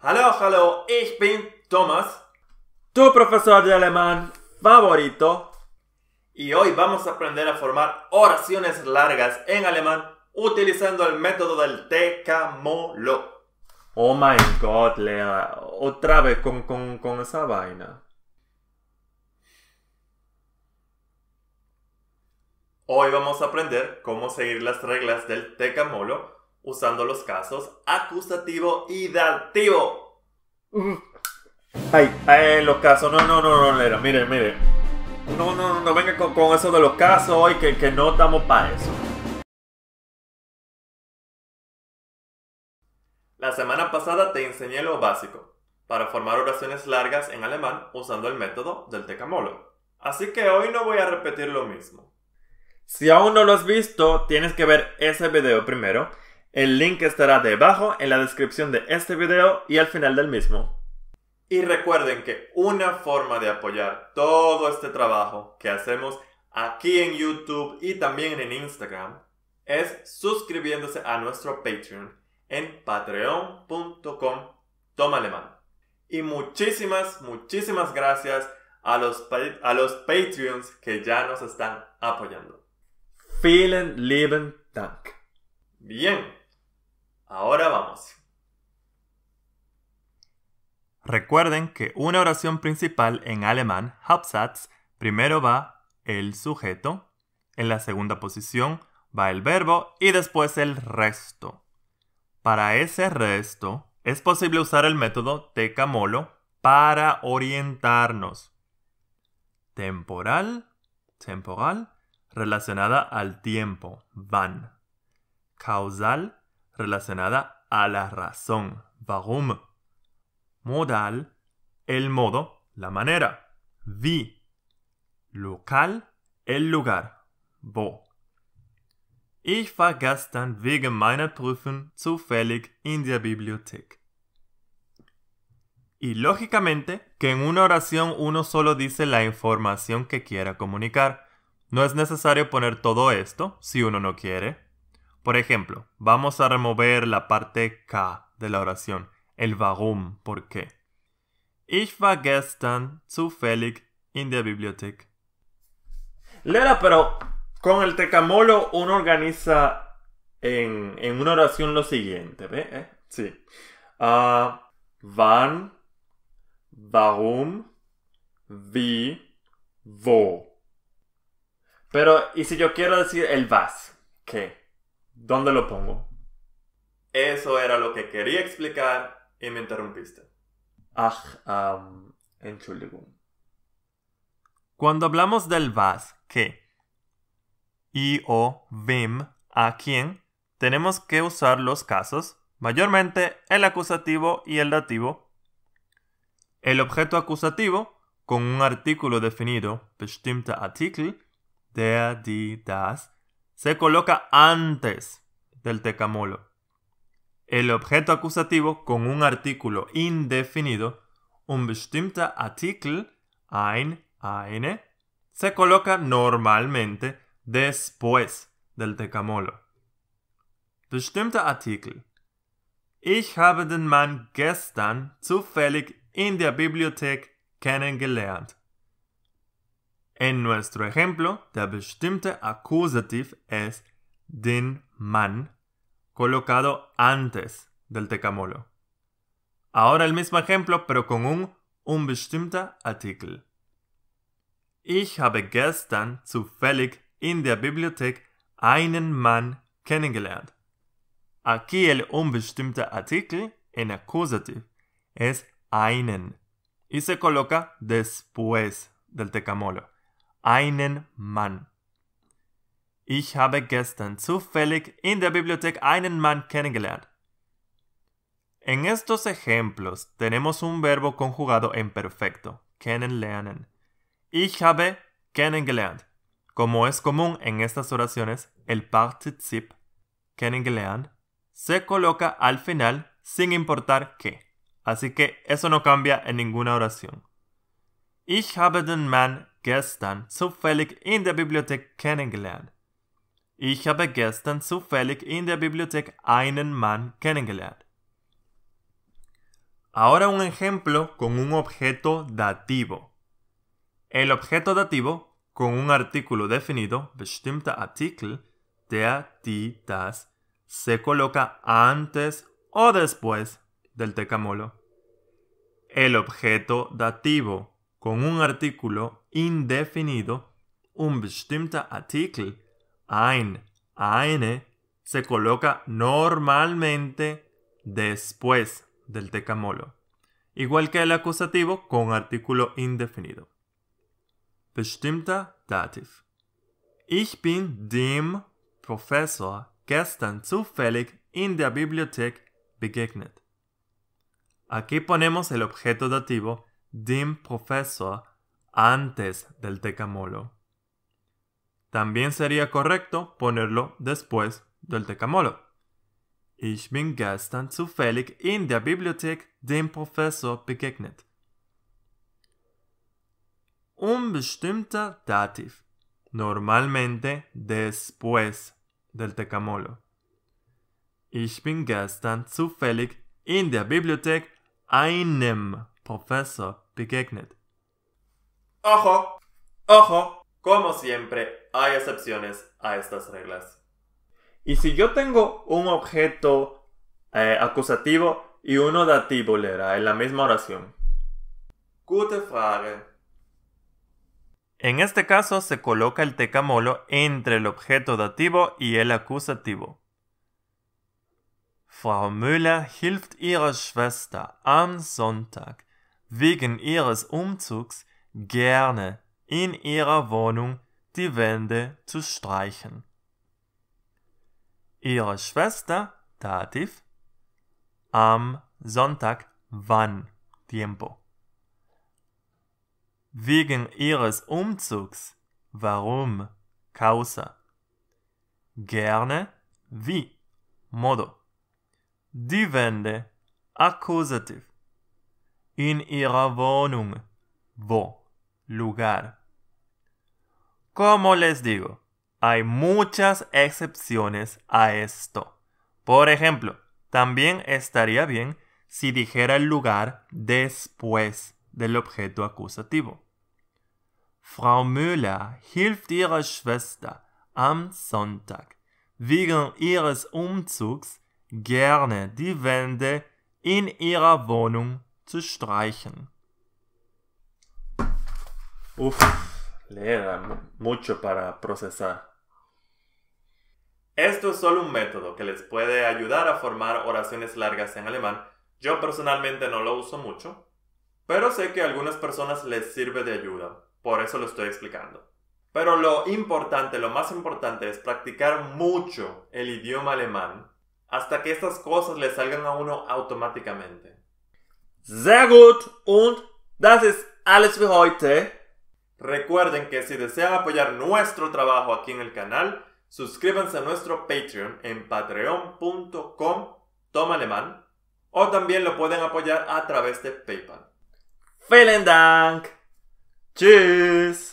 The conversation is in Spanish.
Hallo, hallo, ich bin Thomas, tu profesor de alemán favorito. Y hoy vamos a aprender a formar oraciones largas en alemán utilizando el método del Tecamolo. Oh my god, Lea, otra vez con, con, con esa vaina. Hoy vamos a aprender cómo seguir las reglas del Tecamolo usando los casos acusativo y dativo. Ay, ay, eh, los casos, no, no, no, no, mire, mire. No, no, no, no venga con, con eso de los casos hoy, que, que no estamos para eso. La semana pasada te enseñé lo básico para formar oraciones largas en alemán usando el método del tecamolo. Así que hoy no voy a repetir lo mismo. Si aún no lo has visto, tienes que ver ese video primero el link estará debajo en la descripción de este video y al final del mismo. Y recuerden que una forma de apoyar todo este trabajo que hacemos aquí en YouTube y también en Instagram es suscribiéndose a nuestro Patreon en patreon.com tomalemán. Y muchísimas, muchísimas gracias a los, a los Patreons que ya nos están apoyando. Vielen lieben Dank. Bien. Ahora vamos. Recuerden que una oración principal en alemán, Hauptsatz, primero va el sujeto, en la segunda posición va el verbo y después el resto. Para ese resto es posible usar el método tecamolo para orientarnos. Temporal, temporal, relacionada al tiempo, van. Causal, relacionada a la razón. Warum? Modal, el modo, la manera. vi local, el lugar. Wo. Ich war gestern wegen meiner Prüfung zufällig in der Bibliothek. Y lógicamente que en una oración uno solo dice la información que quiera comunicar. No es necesario poner todo esto si uno no quiere. Por ejemplo, vamos a remover la parte K de la oración, el warum, por qué. Ich war gestern zufällig in der Bibliothek. Lera, pero con el tecamolo uno organiza en, una oración lo siguiente, ¿ve? ¿Eh? Sí. Van ah, wann, wie, Pero, ¿y si yo quiero decir el VAS, ¿Qué? ¿Dónde lo pongo? Eso era lo que quería explicar y me interrumpiste. Ah, um, Entschuldigung. Cuando hablamos del VAS, que, y o VIM, a quién, tenemos que usar los casos, mayormente el acusativo y el dativo. El objeto acusativo, con un artículo definido, bestimmter Artikel, der, die, das, se coloca antes del tecamolo. El objeto acusativo con un artículo indefinido, un bestimmter Artikel, ein, eine, se coloca normalmente después del tecamolo. Bestimmter Artikel. Ich habe den Mann gestern zufällig in der Bibliothek kennengelernt. En nuestro ejemplo, der bestimmte Akkusativ es den Mann, colocado antes del tecamolo. Ahora el mismo ejemplo, pero con un unbestimmter Artikel. Ich habe gestern zufällig in der Bibliothek einen Mann kennengelernt. Aquí el unbestimmter Artikel en Akkusativ es einen y se coloca después del tecamolo einen Mann. Ich habe gestern zufällig in der Bibliothek einen Mann kennengelernt. En estos ejemplos tenemos un verbo conjugado en perfecto, kennenlernen. Ich habe kennengelernt. Como es común en estas oraciones, el particip kennengelernt se coloca al final sin importar qué. Así que eso no cambia en ninguna oración. Ich habe den Mann gestern zufällig in der Bibliothek kennengelernt. Ich habe gestern zufällig in der Bibliothek einen Mann kennengelernt. Ahora un ejemplo con un objeto dativo. El objeto dativo con un artículo definido, bestimmter Artikel, der, die, das, se coloca antes o después del tecamolo. El objeto dativo con un artículo indefinido, un bestimmter Artikel, ein, eine, se coloca normalmente después del tecamolo, igual que el acusativo con artículo indefinido. Bestimmter Dativ. Ich bin dem Professor gestern zufällig in der Bibliothek begegnet. Aquí ponemos el objeto dativo dem Professor antes del tecamolo. También sería correcto ponerlo después del tecamolo. Ich bin gestern zufällig in der Bibliothek dem Professor begegnet. Unbestimmter Dativ. Normalmente después del tecamolo. Ich bin gestern zufällig in der Bibliothek einem Professor begegnet. Ojo, ojo, como siempre, hay excepciones a estas reglas. Y si yo tengo un objeto eh, acusativo y uno dativo, leerá en la misma oración. Gute Frage. En este caso se coloca el tecamolo entre el objeto dativo y el acusativo. Frau Müller hilft ihrer Schwester am Sonntag wegen ihres Umzugs gerne in ihrer Wohnung die Wände zu streichen. Ihre Schwester, Dativ, am Sonntag wann Tiempo. Wegen ihres Umzugs, warum, Causa. Gerne, wie, Modo. Die Wände, Akkusativ. In ihrer Wohnung, wo. lugar. Como les digo, hay muchas excepciones a esto. Por ejemplo, también estaría bien si dijera el lugar después del objeto acusativo. Frau Müller hilft ihrer Schwester am Sonntag wegen ihres Umzugs gerne die Wände in ihrer Wohnung zu streichen. Uf, le da mucho para procesar. Esto es solo un método que les puede ayudar a formar oraciones largas en alemán. Yo personalmente no lo uso mucho, pero sé que a algunas personas les sirve de ayuda, por eso lo estoy explicando. Pero lo importante, lo más importante es practicar mucho el idioma alemán hasta que estas cosas le salgan a uno automáticamente. Sehr gut und das ist alles für heute. Recuerden que si desean apoyar nuestro trabajo aquí en el canal, suscríbanse a nuestro Patreon en patreon.com o también lo pueden apoyar a través de PayPal. Vielen Dank. Tschüss.